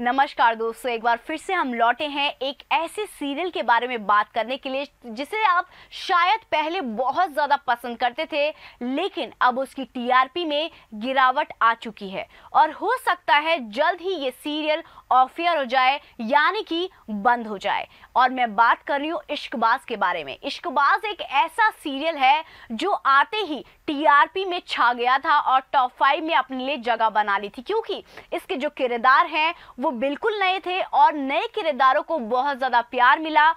नमस्कार दोस्तों एक बार फिर से हम लौटे हैं एक ऐसे सीरियल के बारे में बात करने के लिए जिसे आप शायद पहले बहुत ज़्यादा पसंद करते थे लेकिन अब उसकी टीआरपी में गिरावट आ चुकी है और हो सकता है जल्द ही ये सीरियल ऑफियर हो जाए यानी कि बंद हो जाए और मैं बात कर रही हूँ इश्कबाज के बारे में इश्कबाज एक ऐसा सीरियल है जो आते ही टीआरपी में छा गया था और टॉप फाइव में अपने लिए जगह बना ली थी क्योंकि इसके जो किरदार हैं वो वो बिल्कुल नए थे और नए किरदारों को बहुत ज़्यादा प्यार मिला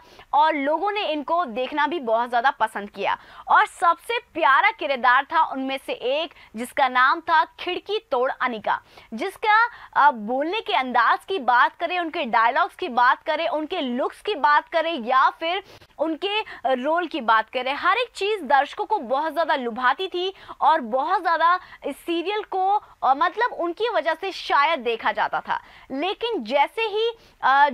और लोगों ने इनको देखना भी बहुत ज़्यादा पसंद किया और सबसे प्यारा किरदार था उनमें से एक जिसका नाम था खिड़की तोड़ अनिका जिसका बोलने के अंदाज की बात करें उनके डायलॉग्स की बात करें उनके लुक्स की बात करें या फिर उनके रोल की बात करें हर एक चीज़ दर्शकों को बहुत ज़्यादा लुभाती थी और बहुत ज़्यादा इस सीरियल को मतलब उनकी वजह से शायद देखा जाता था लेकिन लेकिन जैसे ही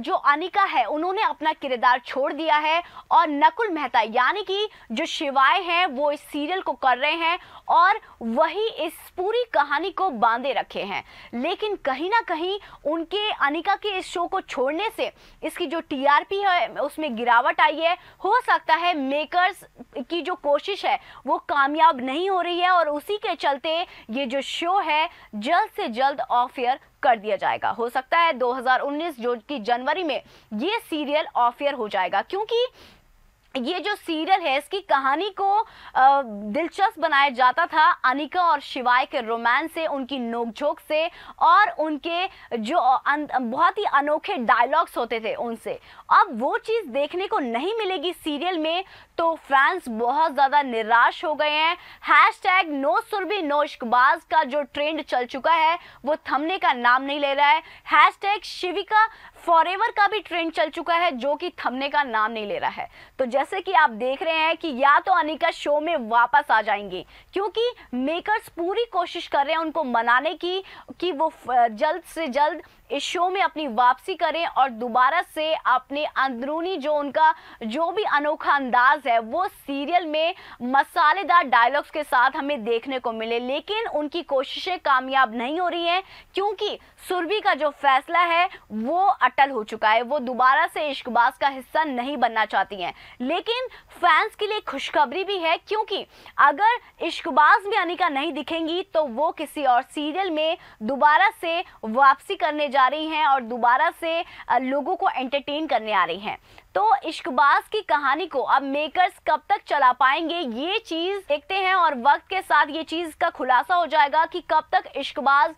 जो अनिका है उन्होंने अपना किरदार छोड़ दिया है और नकुल मेहता यानी कि जो शिवाय हैं वो इस सीरियल को कर रहे हैं और वही इस पूरी कहानी को बांधे रखे हैं लेकिन कहीं ना कहीं उनके अनिका के इस शो को छोड़ने से इसकी जो टीआरपी है उसमें गिरावट आई है हो सकता है मेकर्स की जो कोशिश है वो कामयाब नहीं हो रही है और उसी के चलते ये जो शो है जल्द से जल्द ऑफ एयर कर दिया जाएगा हो सकता है 2019 जो कि जनवरी में ये सीरियल ऑफ हो जाएगा क्योंकि ये जो सीरियल है इसकी कहानी को दिलचस्प बनाया जाता था अनिका और शिवाय के रोमांस से उनकी नोकझोंक से और उनके जो बहुत ही अनोखे डायलॉग्स होते थे उनसे अब वो चीज़ देखने को नहीं मिलेगी सीरियल में तो फैंस बहुत ज़्यादा निराश हो गए हैं hashtag no Surbhi no Ishqbaaz का जो ट्रेंड चल चुका है वो थमने का नाम नहीं ले रहा है हैश टैग शिविका फॉरेवर का भी ट्रेंड चल चुका है जो कि थमने का नाम नहीं ले रहा है तो जैसे जैसे कि आप देख रहे हैं कि या तो अनिका शो में वापस आ जाएंगे क्योंकि मेकर्स पूरी कोशिश कर रहे हैं उनको मनाने की कि वो जल्द से जल्द इस शो में अपनी वापसी करें और दोबारा से अपने अंदरूनी जो उनका जो भी अनोखा अंदाज है वो सीरियल में मसालेदार डायलॉग्स के साथ हमें देखने को मिले लेकिन उनकी कोशिशें कामयाब नहीं हो रही हैं क्योंकि सुरभि का जो फैसला है वो अटल हो चुका है वो दोबारा से इश्कबाज का हिस्सा नहीं बनना चाहती हैं लेकिन फैंस के लिए खुशखबरी भी है क्योंकि अगर इश्कबाज में अनिका नहीं दिखेंगी तो वो किसी और सीरियल में दोबारा से वापसी करने जा जा रही हैं और दोबारा से लोगों को एंटरटेन करने आ रही हैं तो इश्कबाज की कहानी को अब मेकर्स कब तक चला पाएंगे ये चीज देखते हैं और वक्त के साथ ये चीज का खुलासा हो जाएगा कि कब तक इश्कबाज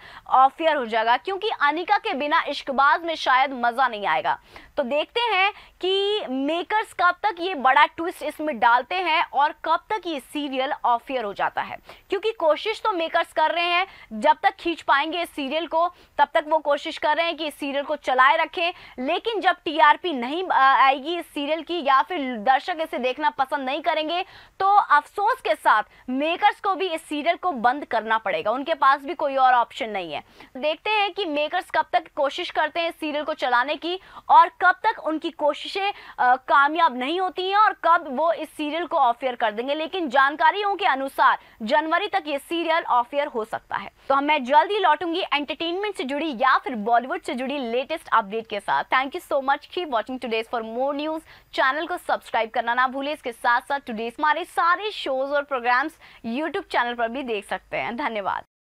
ऑफियर हो जाएगा क्योंकि अनिका के बिना इश्कबाज में शायद मजा नहीं आएगा तो देखते हैं कि मेकर्स कब तक ये बड़ा ट्विस्ट इसमें डालते हैं और कब तक ये सीरियल ऑफियर हो जाता है क्योंकि कोशिश तो मेकर्स कर रहे हैं जब तक खींच पाएंगे इस सीरियल को तब तक वो कोशिश कर कर रहे हैं कि इस सीरियल को चलाए रखें लेकिन जब टीआरपी नहीं आएगी इस सीरियल की या फिर दर्शक इसे देखना पसंद नहीं करेंगे तो अफसोस के साथ मेकर्स को भी इस सीरियल को बंद करना पड़ेगा उनके पास भी कोई और ऑप्शन नहीं है देखते हैं कि मेकर्स कब तक कोशिश करते हैं इस सीरियल को चलाने की और कब तक उनकी कोशिशें कामयाब नहीं होती हैं और कब वो इस सीरियल को ऑफ कर देंगे लेकिन जानकारियों के अनुसार जनवरी तक ये सीरियल ऑफ हो सकता है तो मैं ही लौटूंगी एंटरटेनमेंट से जुड़ी या फिर बॉलीवुड बॉलीवुड से जुड़ी लेटेस्ट अपडेट के साथ थैंक यू सो मच की watching today's for more news channel को सब्सक्राइब करना ना भूले इसके साथ साथ टुडेज हमारे सारे शोज और प्रोग्राम्स यूट्यूब चैनल पर भी देख सकते हैं धन्यवाद